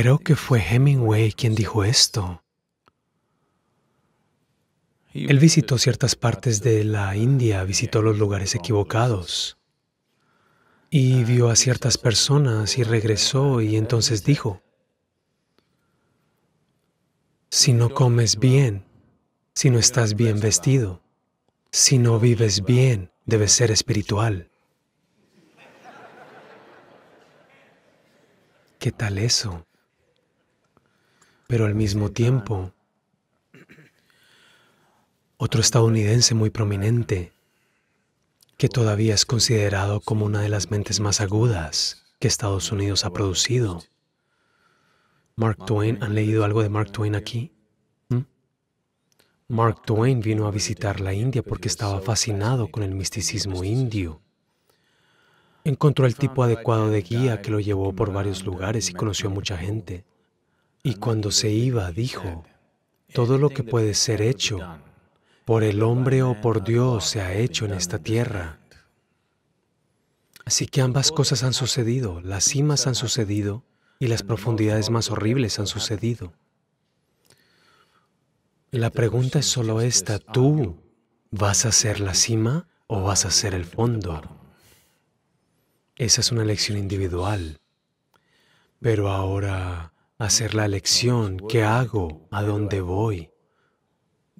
Creo que fue Hemingway quien dijo esto. Él visitó ciertas partes de la India, visitó los lugares equivocados y vio a ciertas personas y regresó y entonces dijo, si no comes bien, si no estás bien vestido, si no vives bien, debes ser espiritual. ¿Qué tal eso? Pero al mismo tiempo, otro estadounidense muy prominente, que todavía es considerado como una de las mentes más agudas que Estados Unidos ha producido. Mark Twain, ¿han leído algo de Mark Twain aquí? ¿Mm? Mark Twain vino a visitar la India porque estaba fascinado con el misticismo indio. Encontró el tipo adecuado de guía que lo llevó por varios lugares y conoció a mucha gente. Y cuando se iba, dijo, todo lo que puede ser hecho por el hombre o por Dios se ha hecho en esta este tierra. Así que ambas cosas han sucedido, las cimas han sucedido y las profundidades más horribles han sucedido. La pregunta es solo esta, ¿tú vas a ser la cima o vas a ser el este fondo? Esa es una elección individual. Pero ahora, hacer la elección, qué hago, a dónde voy.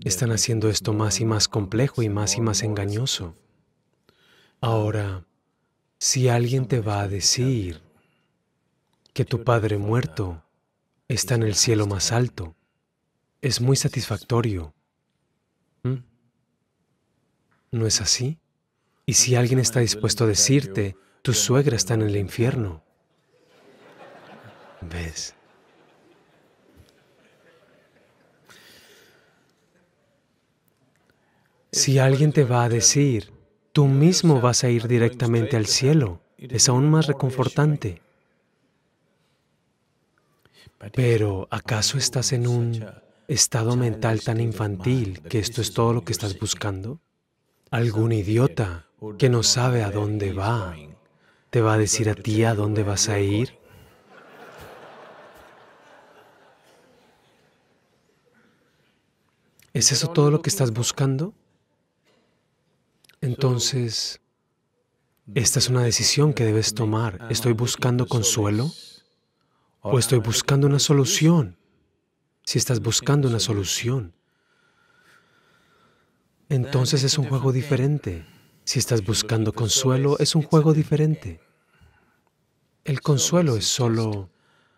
Están haciendo esto más y más complejo y más y más engañoso. Ahora, si alguien te va a decir que tu Padre muerto está en el cielo más alto, es muy satisfactorio. ¿Mm? ¿No es así? Y si alguien está dispuesto a decirte, tu suegra está en el infierno, ¿ves? Si alguien te va a decir, tú mismo vas a ir directamente al cielo, es aún más reconfortante. Pero, ¿acaso estás en un estado mental tan infantil que esto es todo lo que estás buscando? Algún idiota que no sabe a dónde va te va a decir a ti a dónde vas a ir. ¿Es eso todo lo que estás buscando? Entonces, esta es una decisión que debes tomar. ¿Estoy buscando consuelo o estoy buscando una solución? Si estás buscando una solución, entonces es un juego diferente. Si estás buscando consuelo, es un juego diferente. El consuelo es solo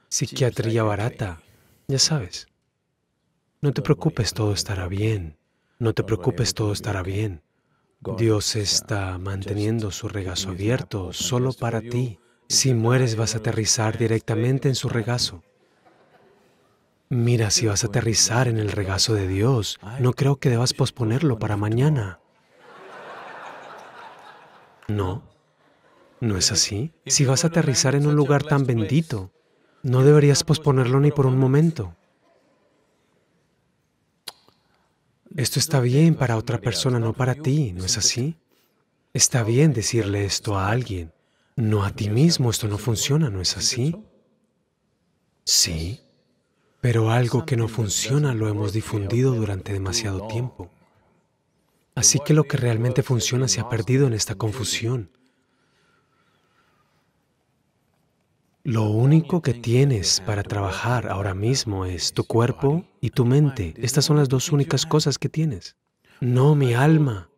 psiquiatría barata, ya sabes. No te preocupes, todo estará bien. No te preocupes, todo estará bien. Dios está manteniendo su regazo abierto solo para ti. Si mueres vas a aterrizar directamente en su regazo. Mira, si vas a aterrizar en el regazo de Dios, no creo que debas posponerlo para mañana. No, no es así. Si vas a aterrizar en un lugar tan bendito, no deberías posponerlo ni por un momento. esto está bien para otra persona, no para ti, ¿no es así? Está bien decirle esto a alguien, no a ti mismo, esto no funciona, ¿no es así? Sí, pues, pero pues algo que no funciona lo hemos difundido durante demasiado tiempo. Así que lo que realmente funciona se ha perdido en esta confusión. Lo único que tienes para trabajar ahora mismo es tu cuerpo y tu mente. Estas son las dos únicas cosas que tienes. No mi alma.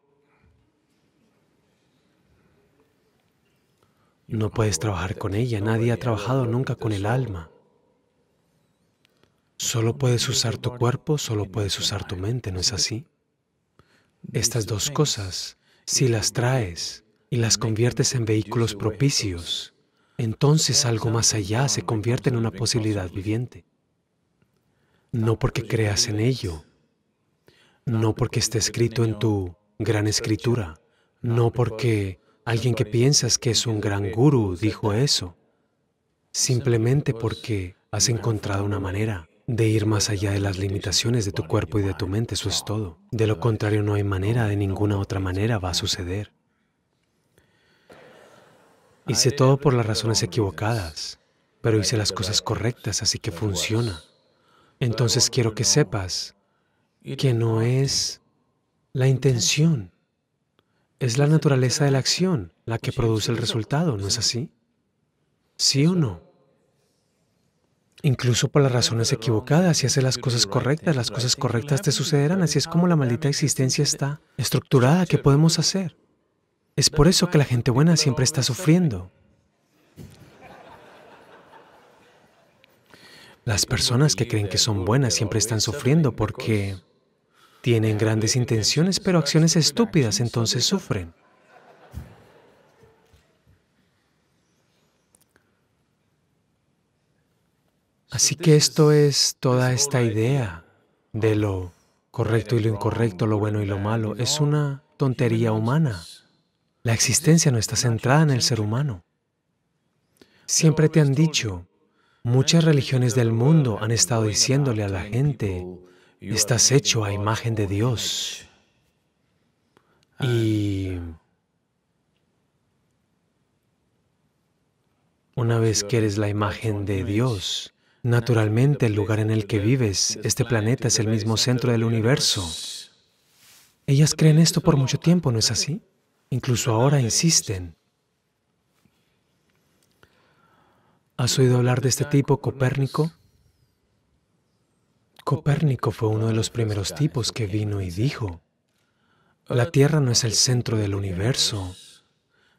No puedes trabajar con ella. Nadie ha trabajado nunca con el alma. Solo puedes usar tu cuerpo, solo puedes usar tu mente, ¿no es así? Estas dos cosas, si las traes y las conviertes en vehículos propicios, entonces algo más allá se convierte en una posibilidad viviente. No porque creas en ello, no porque esté escrito en tu gran escritura, no porque alguien que piensas que es un gran gurú dijo eso, simplemente porque has encontrado una manera de ir más allá de las limitaciones de tu cuerpo y de tu mente, eso es todo. De lo contrario, no hay manera, de ninguna otra manera va a suceder. Hice todo por las razones equivocadas, pero hice las cosas correctas, así que funciona. Entonces quiero que sepas que no es la intención, es la naturaleza de la acción la que pues produce el resultado, ¿no es así? ¿Sí o no? Incluso por las pues razones equivocadas, si haces las cosas correctas, las cosas correctas te sucederán. Así es como la maldita existencia está pues estructurada. ¿Qué podemos hacer? Es por eso que la gente buena siempre está sufriendo. Las personas que creen que son buenas siempre están sufriendo porque tienen grandes intenciones pero acciones estúpidas, entonces sufren. Así que esto es toda esta idea de lo correcto y lo incorrecto, lo bueno y lo malo. Es una tontería humana. La existencia no está centrada en el ser humano. Siempre te han dicho, muchas religiones del mundo han estado diciéndole a la gente, estás hecho a imagen de Dios. Y una vez que eres la imagen de Dios, naturalmente el lugar en el que vives, este planeta es el mismo centro del universo. Ellas creen esto por mucho tiempo, ¿no es así? Incluso ahora insisten. ¿Has oído hablar de este tipo, Copérnico? Copérnico fue uno de los primeros tipos que vino y dijo, la Tierra no es el centro del universo.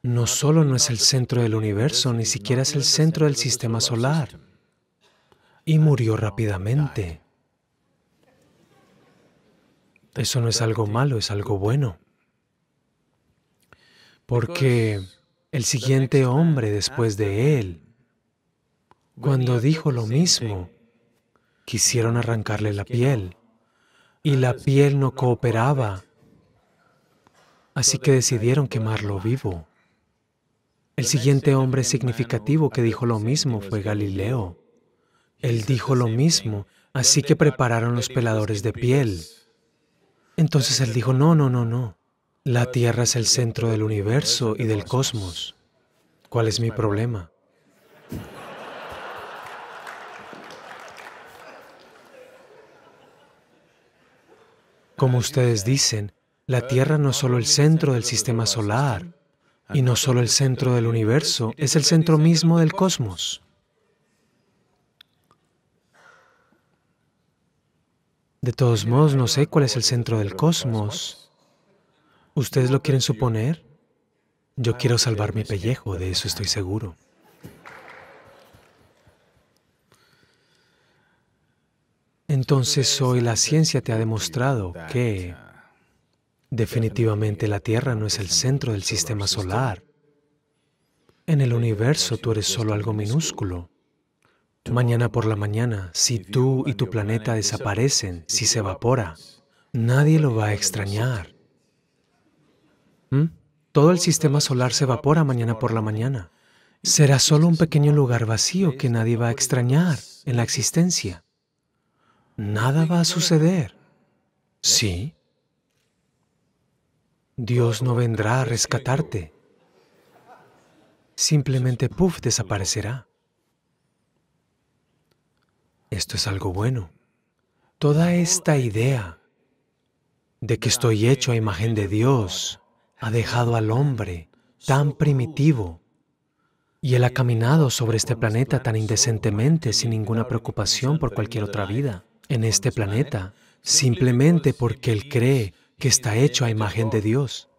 No solo no es el centro del universo, ni siquiera es el centro del sistema solar. Y murió rápidamente. Eso no es algo malo, es algo bueno porque el siguiente hombre después de él, cuando dijo lo mismo, quisieron arrancarle la piel y la piel no cooperaba, así que decidieron quemarlo vivo. El siguiente hombre significativo que dijo lo mismo fue Galileo. Él dijo lo mismo, así que prepararon los peladores de piel. Entonces él dijo, no, no, no, no. La Tierra es el centro del universo y del cosmos. ¿Cuál es mi problema? Como ustedes dicen, la Tierra no es solo el centro del sistema solar y no solo el centro del universo, es el centro mismo del cosmos. De todos modos, no sé cuál es el centro del cosmos, ¿Ustedes lo quieren suponer? Yo quiero salvar mi pellejo, de eso estoy seguro. Entonces hoy la ciencia te ha demostrado que definitivamente la Tierra no es el centro del sistema solar. En el universo tú eres solo algo minúsculo. Mañana por la mañana, si tú y tu planeta desaparecen, si se evapora, nadie lo va a extrañar. ¿Mm? Todo el sistema solar se evapora mañana por la mañana. Será solo un pequeño lugar vacío que nadie va a extrañar en la existencia. Nada va a suceder. ¿Sí? Dios no vendrá a rescatarte. Simplemente, puff, desaparecerá. Esto es algo bueno. Toda esta idea de que estoy hecho a imagen de Dios, ha dejado al hombre tan primitivo y Él ha caminado sobre este planeta tan indecentemente sin ninguna preocupación por cualquier otra vida en este planeta, simplemente porque Él cree que está hecho a imagen de Dios.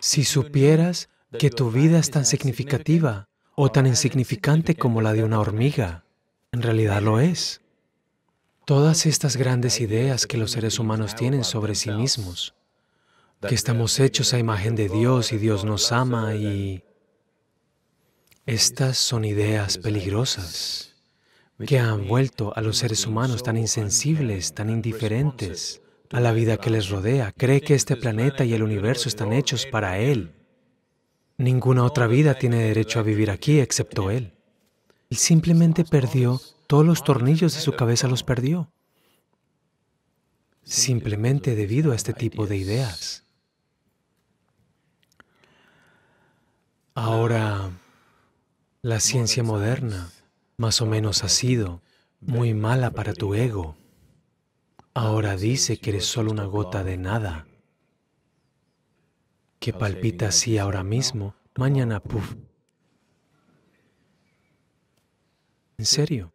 Si supieras que tu vida es tan significativa o tan insignificante como la de una hormiga, en realidad lo es. Todas estas grandes ideas que los seres humanos tienen sobre sí mismos que estamos hechos a imagen de Dios y Dios nos ama y estas son ideas peligrosas que han vuelto a los seres humanos tan insensibles, tan indiferentes a la vida que les rodea. Cree que este planeta y el universo están hechos para Él. Ninguna otra vida tiene derecho a vivir aquí excepto Él. Él simplemente perdió todos los tornillos de su cabeza, los perdió. Simplemente debido a este tipo de ideas. Ahora, la ciencia moderna más o menos ha sido muy mala para tu ego. Ahora dice que eres solo una gota de nada, que palpita así ahora mismo, mañana, puff. En serio,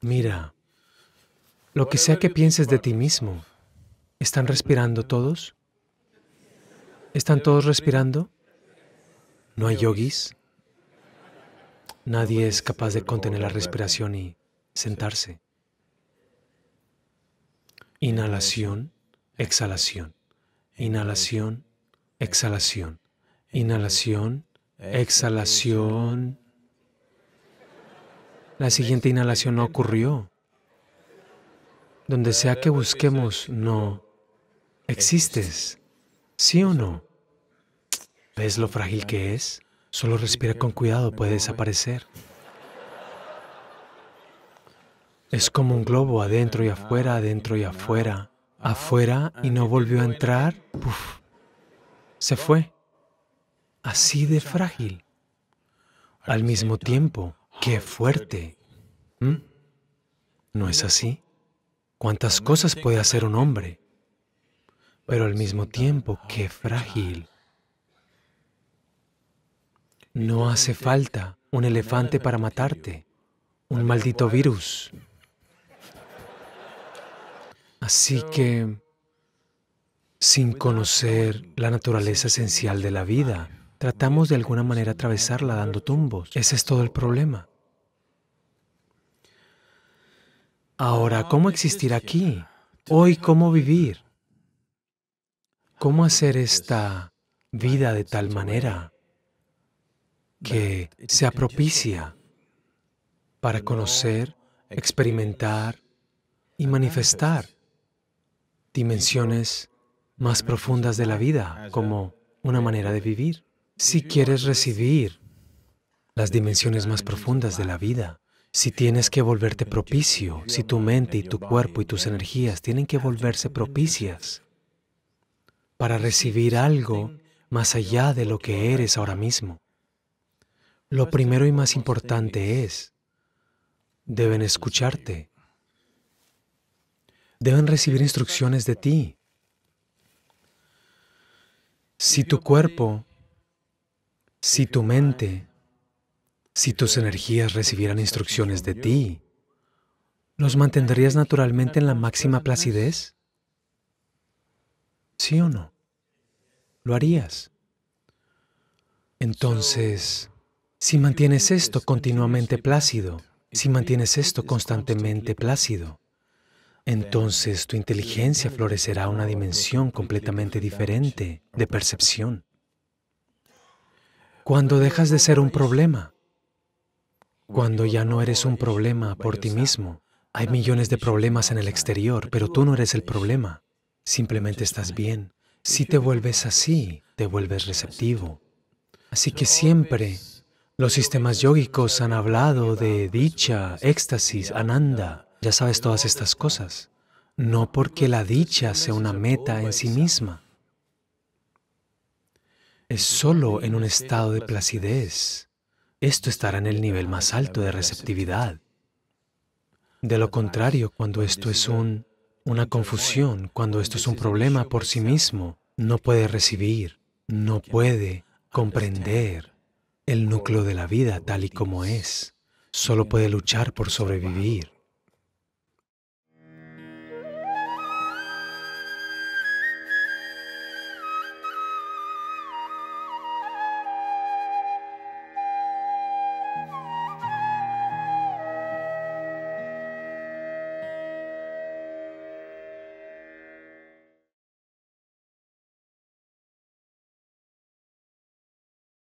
mira, lo que sea que pienses de ti mismo, ¿están respirando todos? ¿Están todos respirando? ¿No hay yogis? Nadie es capaz de contener la respiración y sentarse. Inhalación, exhalación. Inhalación, exhalación. Inhalación, exhalación. La siguiente inhalación no ocurrió. Donde sea que busquemos, no existes. ¿Sí o no? ¿Ves lo frágil que es? Solo respira con cuidado, puede desaparecer. Es como un globo, adentro y afuera, adentro y afuera, afuera y no volvió a entrar. se fue. Así de frágil. Al mismo tiempo, qué fuerte. ¿Mm? ¿No es así? ¿Cuántas cosas puede hacer un hombre? Pero al mismo tiempo, qué frágil. No hace falta un elefante para matarte, un maldito virus. Así que, sin conocer la naturaleza esencial de la vida, tratamos de alguna manera atravesarla dando tumbos. Ese es todo el problema. Ahora, ¿cómo existir aquí? Hoy, ¿cómo vivir? ¿Cómo hacer esta vida de tal manera que sea propicia para conocer, experimentar y manifestar dimensiones más profundas de la vida ah, como una manera de vivir. Si quieres recibir las dimensiones más profundas de la vida, si tienes que volverte propicio, si tu mente y tu cuerpo y tus energías tienen que ah, volverse propicias para recibir algo más allá de lo que eres ahora mismo. Lo primero y más importante es, deben escucharte, deben recibir instrucciones de ti. Si tu cuerpo, si tu mente, si tus energías recibieran instrucciones de ti, ¿los mantendrías naturalmente en la máxima placidez? ¿Sí o no? ¿Lo harías? Entonces, si mantienes esto continuamente plácido, si mantienes esto constantemente plácido, entonces tu inteligencia florecerá a una dimensión completamente diferente de percepción. Cuando dejas de ser un problema, cuando ya no eres un problema por ti mismo, hay millones de problemas en el exterior, pero tú no eres el problema, simplemente estás bien. Si te vuelves así, te vuelves receptivo. Así que siempre los sistemas yógicos han hablado de dicha, éxtasis, ananda. Ya sabes todas estas cosas. No porque la dicha sea una meta en sí misma. Es solo en un estado de placidez. Esto estará en el nivel más alto de receptividad. De lo contrario, cuando esto es una confusión, cuando esto es un problema por sí mismo, no puede recibir, no puede comprender, el núcleo de la vida tal y como es solo puede luchar por sobrevivir.